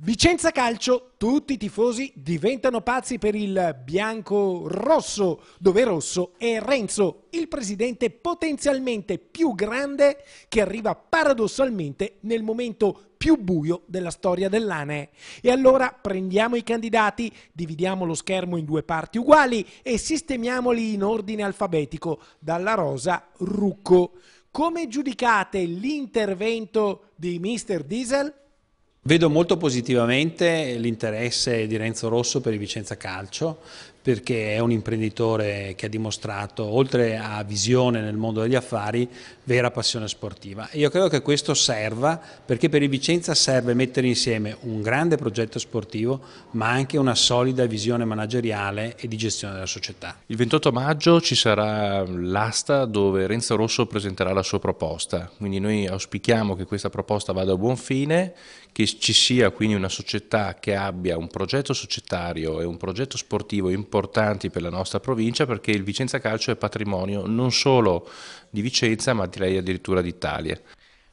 Vicenza Calcio, tutti i tifosi diventano pazzi per il bianco-rosso, dove Rosso è Renzo, il presidente potenzialmente più grande che arriva paradossalmente nel momento più buio della storia dell'ANE. E allora prendiamo i candidati, dividiamo lo schermo in due parti uguali e sistemiamoli in ordine alfabetico, dalla rosa Rucco. Come giudicate l'intervento di Mr. Diesel? Vedo molto positivamente l'interesse di Renzo Rosso per il Vicenza Calcio, perché è un imprenditore che ha dimostrato, oltre a visione nel mondo degli affari, vera passione sportiva. Io credo che questo serva perché per il Vicenza serve mettere insieme un grande progetto sportivo ma anche una solida visione manageriale e di gestione della società. Il 28 maggio ci sarà l'asta dove Renzo Rosso presenterà la sua proposta, quindi noi auspichiamo che questa proposta vada a buon fine, che ci sia quindi una società che abbia un progetto societario e un progetto sportivo importante importanti per la nostra provincia perché il Vicenza Calcio è patrimonio non solo di Vicenza ma direi addirittura d'Italia.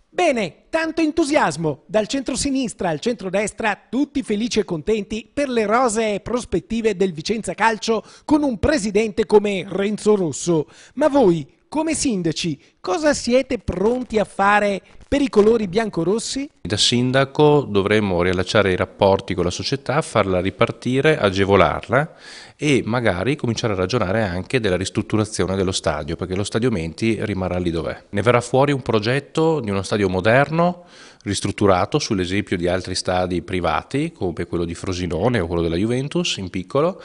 Bene, tanto entusiasmo dal centro-sinistra al centro-destra, tutti felici e contenti per le rosee prospettive del Vicenza Calcio con un presidente come Renzo Rosso. Ma voi come sindaci, cosa siete pronti a fare per i colori biancorossi? Da sindaco dovremmo riallacciare i rapporti con la società, farla ripartire, agevolarla e magari cominciare a ragionare anche della ristrutturazione dello stadio, perché lo stadio Menti rimarrà lì dov'è. Ne verrà fuori un progetto di uno stadio moderno, ristrutturato sull'esempio di altri stadi privati, come quello di Frosinone o quello della Juventus in piccolo,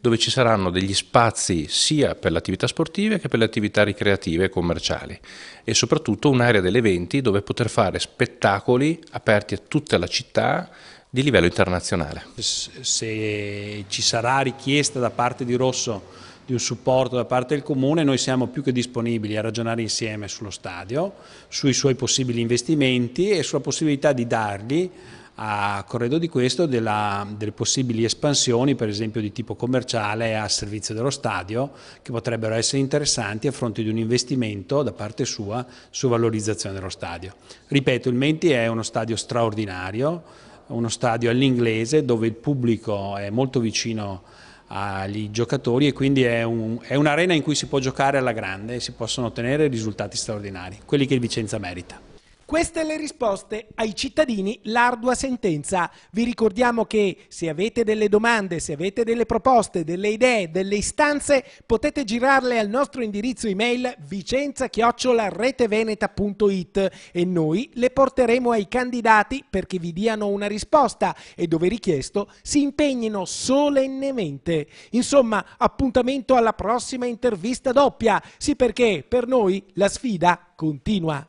dove ci saranno degli spazi sia per le attività sportive che per le attività ricreative creative e commerciali e soprattutto un'area delle eventi dove poter fare spettacoli aperti a tutta la città di livello internazionale. Se ci sarà richiesta da parte di Rosso di un supporto da parte del Comune, noi siamo più che disponibili a ragionare insieme sullo stadio, sui suoi possibili investimenti e sulla possibilità di dargli a corredo di questo della, delle possibili espansioni per esempio di tipo commerciale a servizio dello stadio che potrebbero essere interessanti a fronte di un investimento da parte sua su valorizzazione dello stadio. Ripeto, il Menti è uno stadio straordinario, uno stadio all'inglese dove il pubblico è molto vicino agli giocatori e quindi è, un'arena in cui si può giocare alla grande e si possono ottenere risultati straordinari, quelli che il Vicenza merita. Queste le risposte ai cittadini, l'ardua sentenza. Vi ricordiamo che se avete delle domande, se avete delle proposte, delle idee, delle istanze, potete girarle al nostro indirizzo email vicenza-reteveneta.it e noi le porteremo ai candidati perché vi diano una risposta e dove richiesto si impegnino solennemente. Insomma, appuntamento alla prossima intervista doppia. Sì perché per noi la sfida continua.